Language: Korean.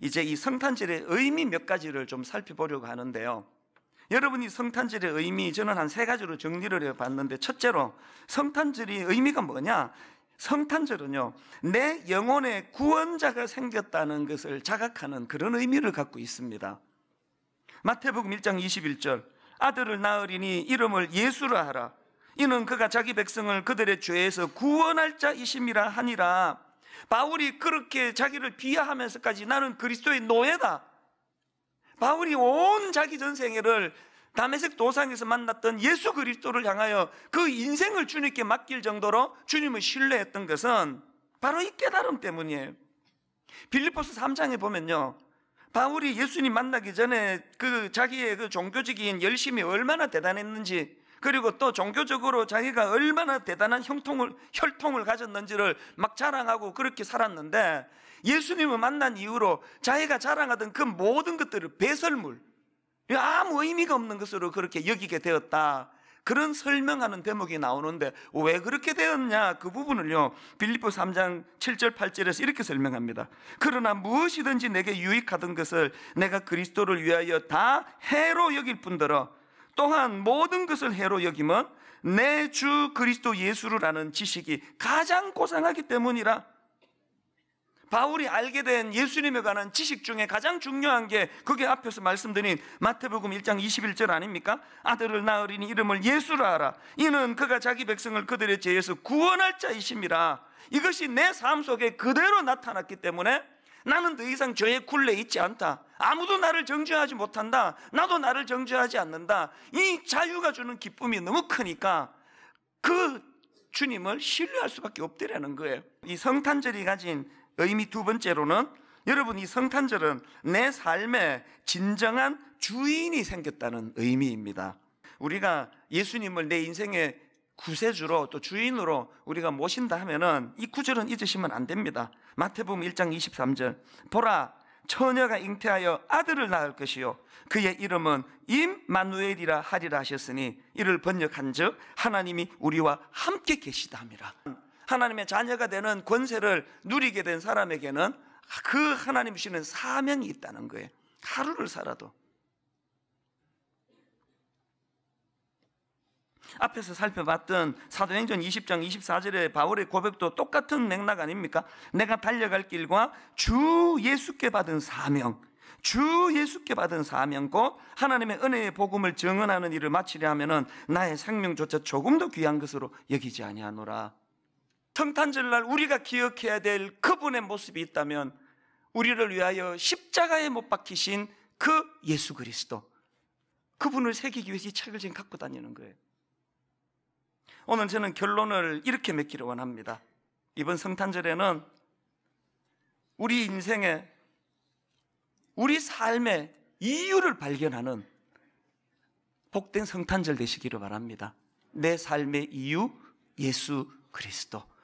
이제 이 성탄절의 의미 몇 가지를 좀 살펴보려고 하는데요. 여러분이 성탄절의 의미 저는 한 세 가지로 정리를 해 봤는데 첫째로 성탄절이 의미가 뭐냐? 성탄절은요, 내 영혼의 구원자가 생겼다는 것을 자각하는 그런 의미를 갖고 있습니다. 마태복음 1장 21절, 아들을 낳으리니 이름을 예수라 하라. 이는 그가 자기 백성을 그들의 죄에서 구원할 자이심이라 하니라. 바울이 그렇게 자기를 비하하면서까지 나는 그리스도의 노예다. 바울이 온 자기 전생애를 담에색 도상에서 만났던 예수 그리스도를 향하여 그 인생을 주님께 맡길 정도로 주님을 신뢰했던 것은 바로 이 깨달음 때문이에요. 빌리포스 3장에 보면요. 바울이 예수님 만나기 전에 그 자기의 그 종교적인 열심이 얼마나 대단했는지 그리고 또 종교적으로 자기가 얼마나 대단한 형통을, 혈통을 가졌는지를 막 자랑하고 그렇게 살았는데 예수님을 만난 이후로 자기가 자랑하던 그 모든 것들을 배설물, 아무 의미가 없는 것으로 그렇게 여기게 되었다. 그런 설명하는 대목이 나오는데 왜 그렇게 되었냐 그 부분을요 빌립보 3장 7절 8절에서 이렇게 설명합니다 그러나 무엇이든지 내게 유익하던 것을 내가 그리스도를 위하여 다 해로 여길 뿐더러 또한 모든 것을 해로 여김은 내주 그리스도 예수를 아는 지식이 가장 고상하기 때문이라. 바울이 알게 된 예수님에 관한 지식 중에 가장 중요한 게 그게 앞에서 말씀드린 마태복음 1장 21절 아닙니까? 아들을 낳으리니 이름을 예수라 하라. 이는 그가 자기 백성을 그들의 죄에서 구원할 자이심이라. 이것이 내 삶 속에 그대로 나타났기 때문에 나는 더 이상 죄의 굴레에 있지 않다. 아무도 나를 정죄하지 못한다. 나도 나를 정죄하지 않는다. 이 자유가 주는 기쁨이 너무 크니까 그 주님을 신뢰할 수밖에 없더라는 거예요. 이 성탄절이 가진 의미 두 번째로는 여러분 이 성탄절은 내 삶에 진정한 주인이 생겼다는 의미입니다. 우리가 예수님을 내 인생의 구세주로 또 주인으로 우리가 모신다 하면은 이 구절은 잊으시면 안 됩니다. 마태복음 1장 23절. 보라 처녀가 잉태하여 아들을 낳을 것이요 그의 이름은 임마누엘이라 하리라 하셨으니 이를 번역한즉 하나님이 우리와 함께 계시다함이라. 하나님의 자녀가 되는 권세를 누리게 된 사람에게는 그 하나님 주시는 사명이 있다는 거예요. 하루를 살아도 앞에서 살펴봤던 사도행전 20장 24절의 바울의 고백도 똑같은 맥락 아닙니까? 내가 달려갈 길과 주 예수께 받은 사명, 주 예수께 받은 사명 곧 하나님의 은혜의 복음을 증언하는 일을 마치려 하면은 나의 생명조차 조금도 귀한 것으로 여기지 아니하노라. 성탄절날 우리가 기억해야 될 그분의 모습이 있다면 우리를 위하여 십자가에 못 박히신 그 예수 그리스도 그분을 새기기 위해서 이 책을 지금 갖고 다니는 거예요. 오늘 저는 결론을 이렇게 맺기를 원합니다. 이번 성탄절에는 우리 인생의 우리 삶의 이유를 발견하는 복된 성탄절 되시기를 바랍니다. 내 삶의 이유 예수 그리스도.